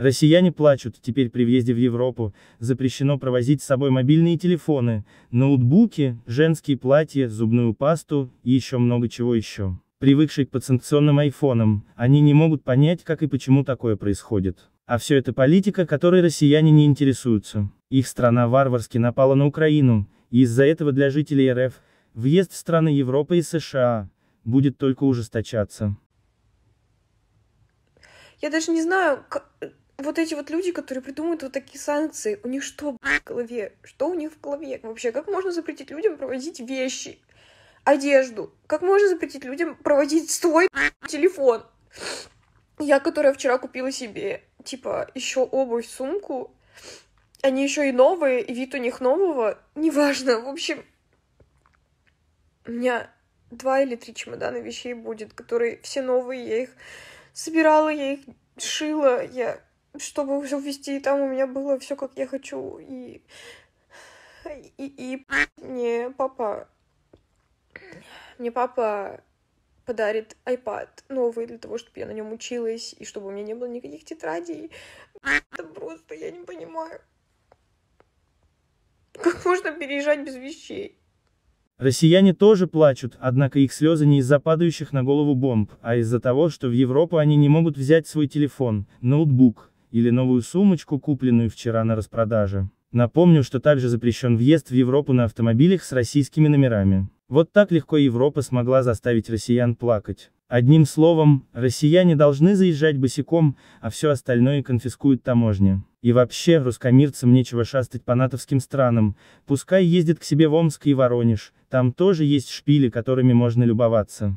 Россияне плачут, теперь при въезде в Европу, запрещено провозить с собой мобильные телефоны, ноутбуки, женские платья, зубную пасту и еще много чего еще. Привыкшие к подсанкционным айфонам, они не могут понять, как и почему такое происходит. А все это политика, которой россияне не интересуются. Их страна варварски напала на Украину, и из-за этого для жителей РФ, въезд в страны Европы и США, будет только ужесточаться. Я даже не знаю, вот эти вот люди, которые придумывают вот такие санкции, у них что в голове? Что у них в голове? Вообще, как можно запретить людям проводить вещи, одежду? Как можно запретить людям проводить свой телефон? Я, которая вчера купила себе, типа, еще обувь, сумку, они еще и новые, и вид у них нового, неважно, в общем, у меня два или три чемодана вещей будет, которые все новые, я их собирала, я их шила, я чтобы все ввести, и там у меня было все как я хочу, и... И, и мне папа... Мне папа подарит iPad новый для того, чтобы я на нем училась, и чтобы у меня не было никаких тетрадей. Это просто, я не понимаю. Как можно переезжать без вещей? Россияне тоже плачут, однако их слезы не из-за падающих на голову бомб, а из-за того, что в Европу они не могут взять свой телефон, ноутбук, или новую сумочку, купленную вчера на распродаже. Напомню, что также запрещен въезд в Европу на автомобилях с российскими номерами. Вот так легко Европа смогла заставить россиян плакать. Одним словом, россияне должны заезжать босиком, а все остальное конфискуют таможня. И вообще, рускомирцам нечего шастать по натовским странам, пускай ездит к себе в Омск и Воронеж, там тоже есть шпили, которыми можно любоваться